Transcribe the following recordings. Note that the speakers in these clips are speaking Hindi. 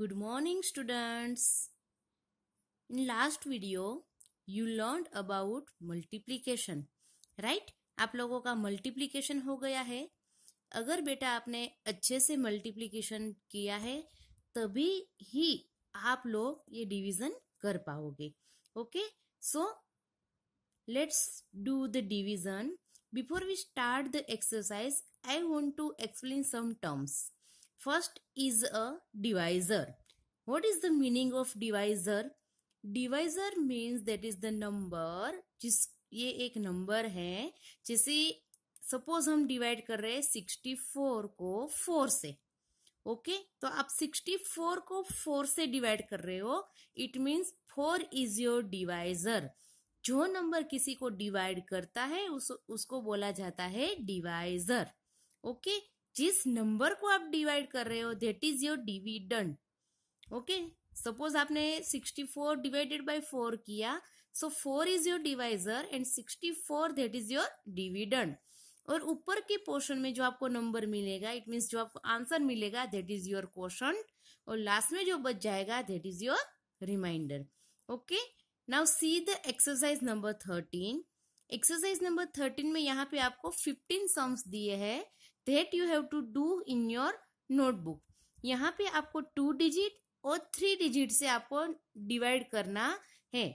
Good morning students. In last video you learned about multiplication, right? आप लोगों का multiplication हो गया है अगर बेटा आपने अच्छे से multiplication किया है तभी ही आप लोग ये division कर पाओगे okay so let's do the division before we start the exercise I want to explain some terms First is a divisor. What is the meaning of divisor? Divisor means that is the number जिस ये एक number है जैसे सपोज हम डिवाइड कर रहे हैं सिक्सटी फोर को फोर से ओके okay? तो आप सिक्सटी फोर को फोर से डिवाइड कर रहे हो it means four is your divisor जो नंबर किसी को डिवाइड करता है उस, उसको बोला जाता है डिवाइजर ओके okay? जिस नंबर को आप डिवाइड कर रहे हो that is your dividend okay suppose आपने 64 डिवाइडेड बाय 4 किया so 4 is your divisor and 64 that is your dividend और ऊपर के पोर्शन में जो आपको नंबर मिलेगा इट मीन्स जो आपको आंसर मिलेगा दैट इज योर क्वेश्चन और लास्ट में जो बच जाएगा that is your remainder okay now see the exercise number thirteen exercise number thirteen में यहाँ पे आपको फिफ्टीन सम्स दिए हैं that you have to do in your notebook यहाँ पे आपको टू डिजिट और थ्री डिजिट से आपको डिवाइड करना है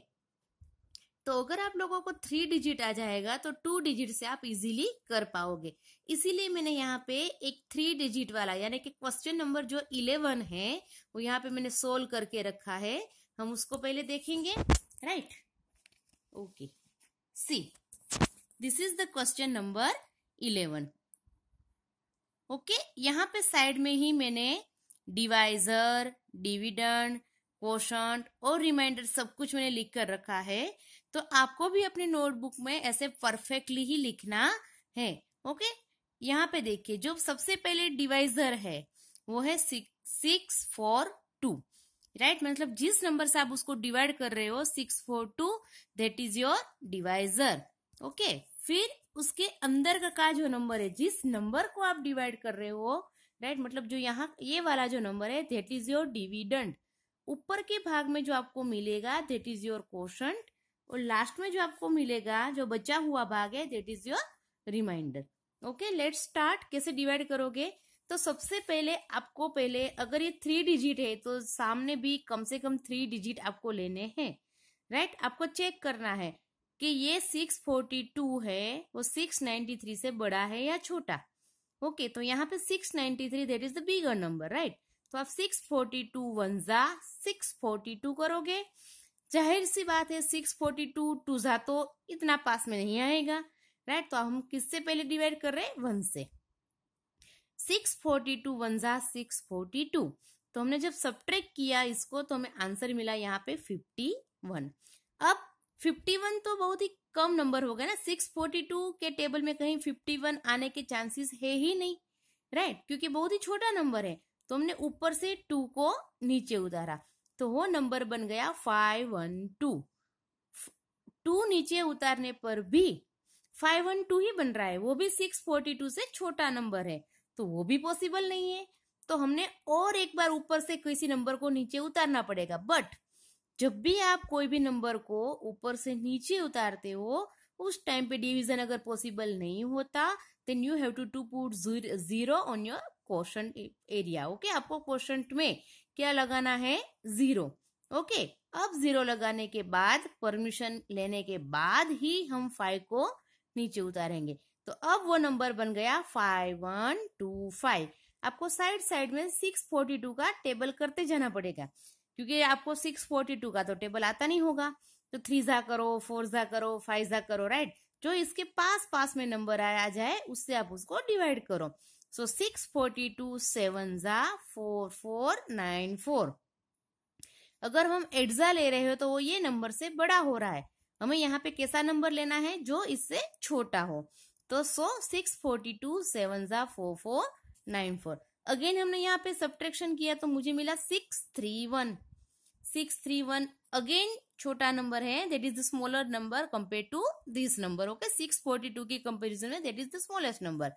तो अगर आप लोगों को थ्री डिजिट आ जाएगा तो टू डिजिट से आप इजीली कर पाओगे इसीलिए मैंने यहाँ पे एक थ्री डिजिट वाला यानी कि क्वेश्चन नंबर जो इलेवन है वो यहाँ पे मैंने सोल्व करके रखा है हम उसको पहले देखेंगे right okay see this is the question number eleven okay यहाँ पे साइड में ही मैंने डिवाइजर डिविडेंड क्वेश्चन और रिमाइंडर सब कुछ मैंने लिख कर रखा है तो आपको भी अपने नोटबुक में ऐसे परफेक्टली ही लिखना है ओके यहाँ पे देखिए जो सबसे पहले डिवाइजर है वो है सिक्स फोर टू राइट मतलब जिस नंबर से आप उसको डिवाइड कर रहे हो six four two that is your divisor okay फिर उसके अंदर का का जो नंबर है जिस नंबर को आप डिवाइड कर रहे हो राइट मतलब जो यहाँ ये वाला जो नंबर है दैट इज योर डिविडेंड ऊपर के भाग में जो आपको मिलेगा दैट इज योर क्वेश्चन और लास्ट में जो आपको मिलेगा जो बचा हुआ भाग है that is your remainder okay let start कैसे डिवाइड करोगे तो सबसे पहले आपको पहले अगर ये थ्री डिजिट है तो सामने भी कम से कम थ्री डिजिट आपको लेने हैं राइट आपको चेक करना है कि ये 642 है वो 693 से बड़ा है या छोटा ओके okay, तो यहाँ पे 693 ninety three that is the bigger number right तो आप 642 फोर्टी टू वनजा सिक्स करोगे जाहिर सी बात है 642 फोर्टी टू टूजा तो इतना पास में नहीं आएगा राइट तो हम किससे पहले डिवाइड कर रहे हैं वन से सिक्स फोर्टी टू वनजा सिक्स फोर्टी टू तो हमने जब सब्ट्रैक्ट किया इसको तो हमें आंसर मिला यहाँ पे फिफ्टी वन अब फिफ्टी वन तो बहुत ही कम नंबर होगा ना सिक्स फोर्टी टू के टेबल में कहीं फिफ्टी वन आने के चांसेस है ही नहीं राइट क्योंकि बहुत ही छोटा नंबर है तो हमने ऊपर से टू को नीचे उतारा तो वो नंबर बन गया फाइव वन टू टू नीचे उतारने पर भी फाइव वन टू ही बन रहा है वो भी सिक्स फोर्टी टू से छोटा नंबर है तो वो भी पॉसिबल नहीं है तो हमने और एक बार ऊपर से किसी नंबर को नीचे उतारना पड़ेगा बट जब भी आप कोई भी नंबर को ऊपर से नीचे उतारते हो उस टाइम पे डिवीजन अगर पॉसिबल नहीं होता then you have to to put zero on your question area okay आपको क्वेश्चन में क्या लगाना है जीरो ओके okay, अब जीरो लगाने के बाद परमिशन लेने के बाद ही हम फाइव को नीचे उतारेंगे तो अब वो नंबर बन गया फाइव वन टू फाइव आपको साइड साइड में सिक्स फोर्टी टू का टेबल करते जाना पड़ेगा क्योंकि आपको सिक्स फोर्टी टू का तो टेबल आता नहीं होगा तो थ्री झा करो फोर झा करो फाइव झा करो राइट जो इसके पास पास में नंबर आया जाए उससे आप उसको डिवाइड करो so six forty two seven झा फोर फोर नाइन फोर अगर हम एड्जा ले रहे हो तो वो ये नंबर से बड़ा हो रहा है हमें यहाँ पे कैसा नंबर लेना है जो इससे छोटा हो तो so six forty two seven जा four four nine four again हमने यहाँ पे सब्ट्रैक्शन किया तो मुझे मिला six three one six three one again छोटा नंबर है that is the smaller number compare to this number okay six forty two की कंपेरिजन में that is the smallest number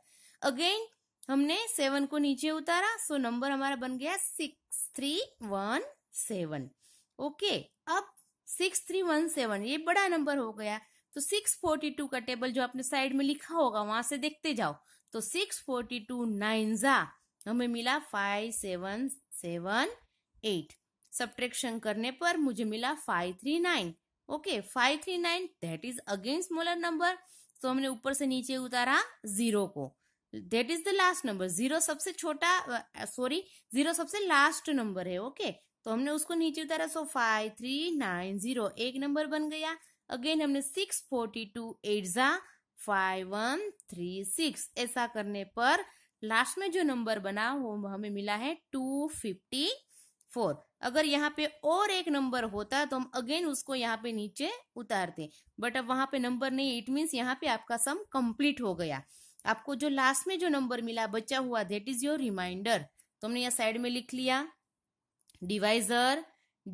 again हमने सेवन को नीचे उतारा सो so नंबर हमारा बन गया six three one seven okay अब सिक्स थ्री वन सेवन ये बड़ा नंबर हो गया तो सिक्स फोर्टी टू का टेबल जो आपने साइड में लिखा होगा वहां से देखते जाओ तो सिक्स फोर्टी टू नाइन जा हमें मिला five seven seven eight subtraction करने पर मुझे मिला five three nine okay five three nine that is again smaller number तो हमने ऊपर से नीचे उतारा जीरो को that is the last number zero सबसे छोटा सॉरी जीरो सबसे लास्ट नंबर है ओके okay? तो हमने उसको नीचे उतारा so five three nine zero एक नंबर बन गया अगेन हमने सिक्स फोर्टी टू एट जा फाइव वन थ्री सिक्स ऐसा करने पर लास्ट में जो नंबर बना वो हमें मिला है टू फिफ्टी फोर अगर यहाँ पे और एक नंबर होता तो हम अगेन उसको यहाँ पे नीचे उतारते बट अब वहां पे नंबर नहीं इट मीन्स यहाँ पे आपका सम कंप्लीट हो गया आपको जो लास्ट में जो नंबर मिला बचा हुआ देट इज योर रिमाइंडर तो हमने यहाँ साइड में लिख लिया divisor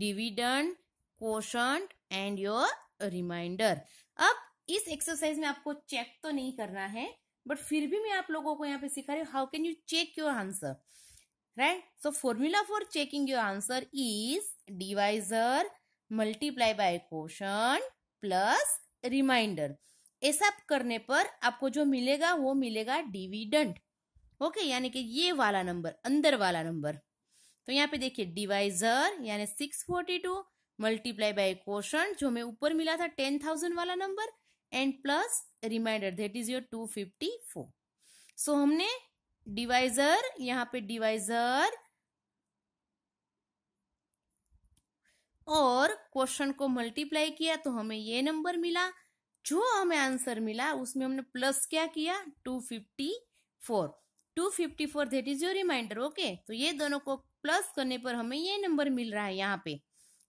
dividend quotient and your remainder अब इस एक्सरसाइज में आपको चेक तो नहीं करना है बट फिर भी मैं आप लोगों को यहाँ पे सिखा रही हूँ how can you check your answer right so formula for checking your answer is divisor multiply by question plus remainder ऐसा करने पर आपको जो मिलेगा वो मिलेगा डिविडेंड ओके यानी कि ये वाला नंबर अंदर वाला नंबर तो यहाँ पे देखिए डिवाइजर यानी six forty two multiply by question जो हमें ऊपर मिला था टेन थाउजेंड वाला number and plus remainder that is your 254 so हमने डिवाइजर यहाँ पे डिवाइजर और क्वेश्चन को मल्टीप्लाई किया तो हमें ये नंबर मिला जो हमें आंसर मिला उसमें हमने प्लस क्या किया two fifty four two fifty four that is your remainder okay तो ये दोनों को प्लस करने पर हमें ये नंबर मिल रहा है यहाँ पे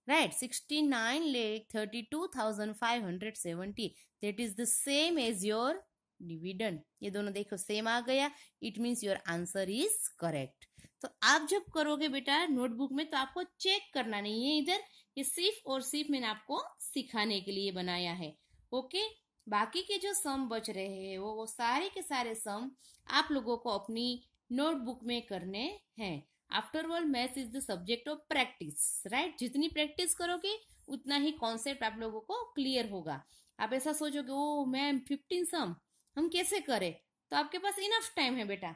thousand five hundred seventy that is the same as your dividend ये दोनों देखो सेम आ गया it means your answer is correct तो आप जब करोगे बेटा नोटबुक में तो आपको चेक करना नहीं है इधर ये सिर्फ और सिर्फ मैंने आपको सिखाने के लिए बनाया है ओके बाकी के जो सम बच रहे हैं वो वो सारे के सारे सम आप लोगों को अपनी नोटबुक में करने हैं after all math is the subject of practice right जितनी प्रैक्टिस करोगे उतना ही कॉन्सेप्ट आप लोगों को क्लियर होगा आप ऐसा सोचोगे ओ मैम फिफ्टीन सम हम कैसे करें तो आपके पास इनफ टाइम है बेटा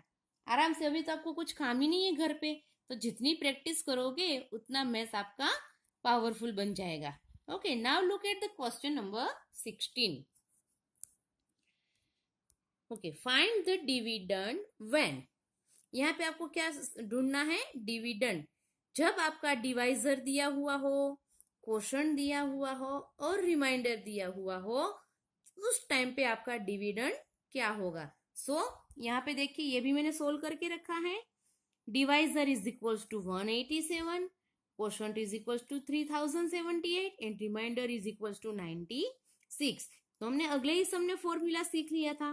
आराम से अभी तो आपको कुछ काम ही नहीं है घर पे तो जितनी प्रैक्टिस करोगे उतना मैथ आपका पावरफुल बन जाएगा okay now look at the question number sixteen okay find the dividend when यहाँ पे आपको क्या ढूंढना है डिविडेंड जब आपका डिवाइजर दिया हुआ हो क्वेश्चन दिया हुआ हो और रिमाइंडर दिया हुआ हो उस टाइम पे आपका डिविडेंड क्या होगा सो so, यहाँ पे देखिए ये भी मैंने सोल्व करके रखा है divisor is equals to one eighty seven question is equals to three thousand seventy eight and remainder is equals to ninety six तो हमने अगले ही सबने फॉर्मूला सीख लिया था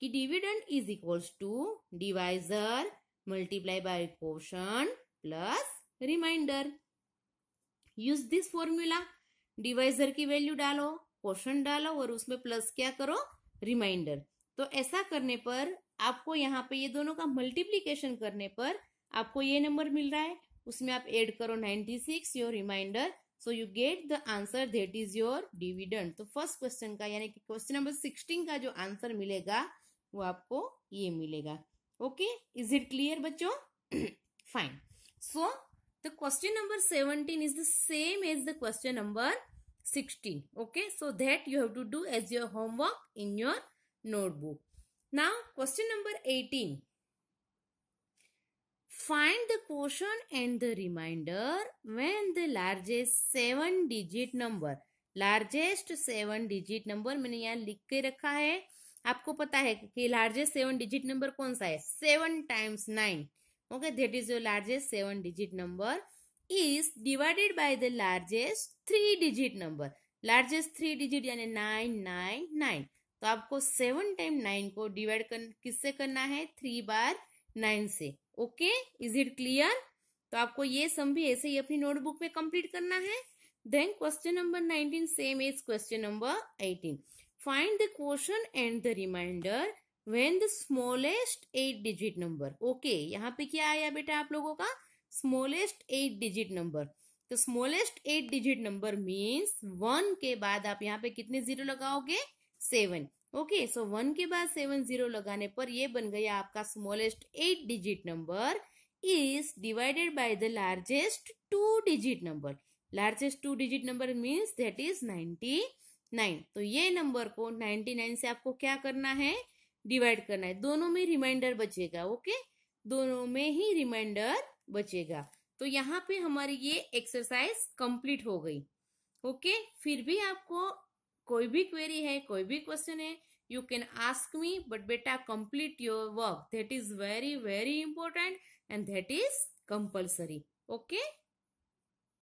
कि dividend is equals to divisor multiply by quotient plus remainder use this formula divisor की वैल्यू डालो क्वेश्चन डालो और उसमें प्लस क्या करो रिमाइंडर तो ऐसा करने पर आपको यहाँ पे ये दोनों का मल्टीप्लीकेशन करने पर आपको ये नंबर मिल रहा है उसमें आप ऐड करो 96 six your remainder so you get the answer that is your dividend तो फर्स्ट क्वेश्चन का यानी कि क्वेश्चन नंबर 16 का जो आंसर मिलेगा वो आपको ये मिलेगा ओके इज इट क्लियर बच्चों fine so the question number seventeen is the same as the question number sixteen okay so that you have to do as your homework in your notebook now question number eighteen find the question and the remainder when the largest seven digit number largest seven digit number मैंने यहां लिख के रखा है आपको पता है कि लार्जेस्ट सेवन डिजिट नंबर कौन सा है seven times nine okay that is your largest seven digit number is divided by the largest three digit number largest three digit यानी नाइन नाइन नाइन तो आपको सेवन टाइम नाइन को डिवाइड कर, किससे करना है थ्री बार नाइन से ओके इज इट क्लियर तो आपको ये सम भी ऐसे ही अपनी नोटबुक में कंप्लीट करना है then question number nineteen same as question number eighteen find the quotient and the remainder when the smallest eight digit number okay यहाँ पे क्या आया बेटा आप लोगों का स्मॉलेस्ट एट डिजिट नंबर तो smallest eight digit number means one के बाद आप यहाँ पे कितने जीरो लगाओगे सेवन ओके सो वन के बाद सेवन जीरो लगाने पर ये बन गया आपका smallest eight digit number is divided by the largest two digit number largest two digit number means that is ninety nine तो ये नंबर को नाइन्टी नाइन से आपको क्या करना है डिवाइड करना है दोनों में रिमाइंडर बचेगा ओके दोनों में ही रिमाइंडर बचेगा तो यहाँ पे हमारी ये एक्सरसाइज कंप्लीट हो गई ओके फिर भी आपको कोई भी क्वेरी है कोई भी क्वेश्चन है you can ask me but बेटा complete your work that is very very important and that is compulsory okay